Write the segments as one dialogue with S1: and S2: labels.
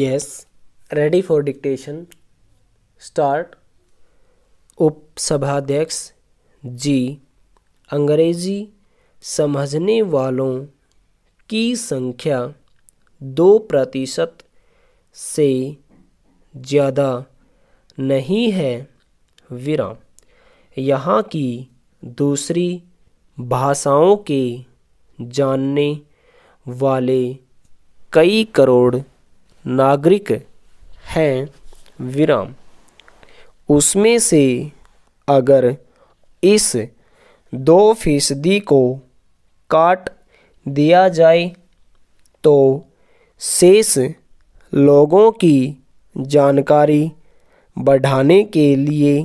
S1: Yes. Ready for dictation. Start. उपसभाध्यक्ष जी अंग्रेजी समझने वालों की संख्या दो प्रतिशत से ज़्यादा नहीं है विराम यहाँ की दूसरी भाषाओं के जानने वाले कई करोड़ नागरिक हैं विराम उसमें से अगर इस दो फीसदी को काट दिया जाए तो शेष लोगों की जानकारी बढ़ाने के लिए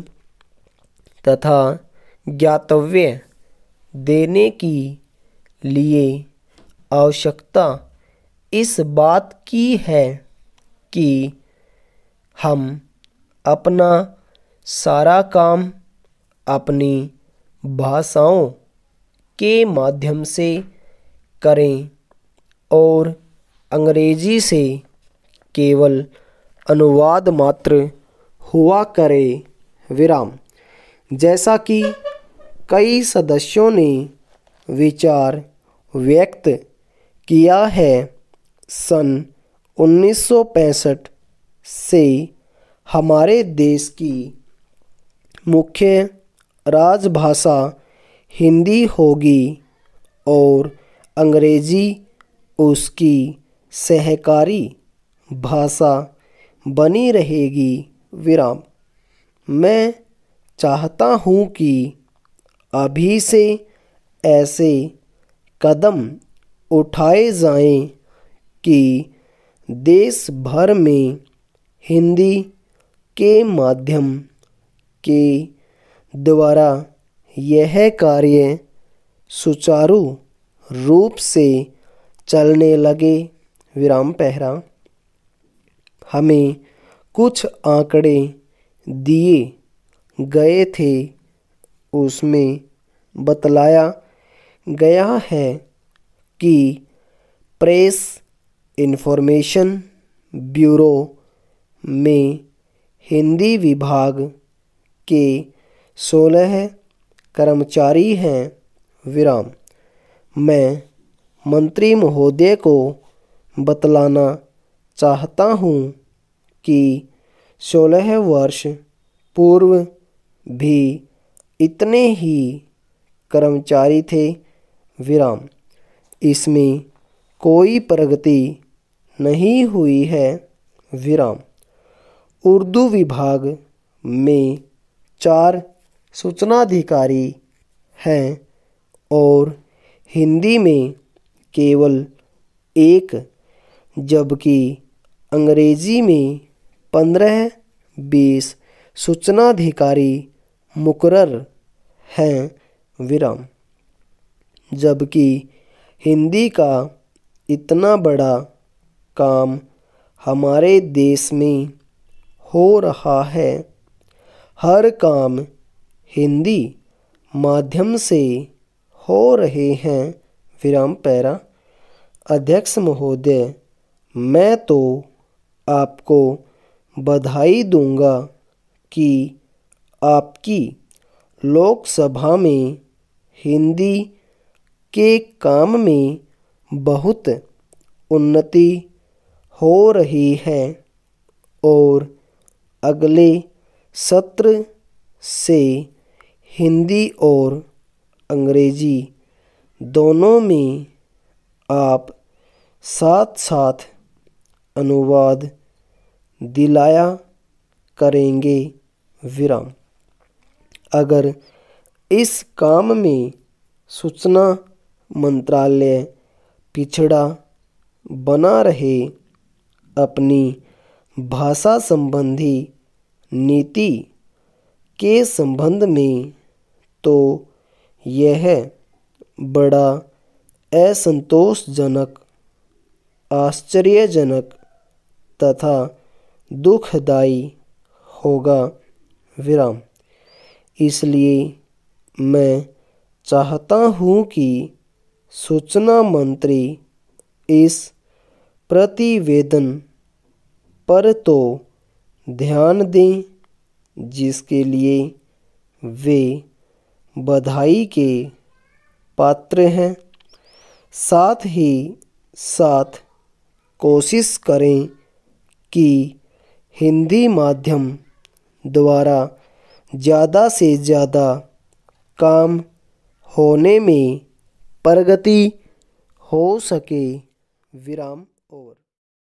S1: तथा ज्ञातव्य देने की लिए आवश्यकता इस बात की है कि हम अपना सारा काम अपनी भाषाओं के माध्यम से करें और अंग्रेजी से केवल अनुवाद मात्र हुआ करे विराम जैसा कि कई सदस्यों ने विचार व्यक्त किया है सन उन्नीस से हमारे देश की मुख्य राजभाषा हिंदी होगी और अंग्रेजी उसकी सहकारी भाषा बनी रहेगी विराम मैं चाहता हूँ कि अभी से ऐसे कदम उठाए जाएं कि देश भर में हिंदी के माध्यम के द्वारा यह कार्य सुचारू रूप से चलने लगे विराम पहरा हमें कुछ आंकड़े दिए गए थे उसमें बतलाया गया है कि प्रेस इन्फॉर्मेशन ब्यूरो में हिंदी विभाग के सोलह कर्मचारी हैं विराम मैं मंत्री महोदय को बतलाना चाहता हूँ कि सोलह वर्ष पूर्व भी इतने ही कर्मचारी थे विराम इसमें कोई प्रगति नहीं हुई है विराम उर्दू विभाग में चार सूचनाधिकारी हैं और हिंदी में केवल एक जबकि अंग्रेजी में पंद्रह बीस सूचनाधिकारी मुकर हैं विराम जबकि हिंदी का इतना बड़ा काम हमारे देश में हो रहा है हर काम हिंदी माध्यम से हो रहे हैं विराम पैरा अध्यक्ष महोदय मैं तो आपको बधाई दूंगा कि आपकी लोकसभा में हिंदी के काम में बहुत उन्नति हो रही है और अगले सत्र से हिंदी और अंग्रेजी दोनों में आप साथ साथ अनुवाद दिलाया करेंगे विराम अगर इस काम में सूचना मंत्रालय पिछड़ा बना रहे अपनी भाषा संबंधी नीति के संबंध में तो यह बड़ा असंतोषजनक आश्चर्यजनक तथा दुखदायी होगा विराम इसलिए मैं चाहता हूँ कि सूचना मंत्री इस प्रतिवेदन पर तो ध्यान दें जिसके लिए वे बधाई के पात्र हैं साथ ही साथ कोशिश करें कि हिंदी माध्यम द्वारा ज़्यादा से ज़्यादा काम होने में प्रगति हो सके विराम और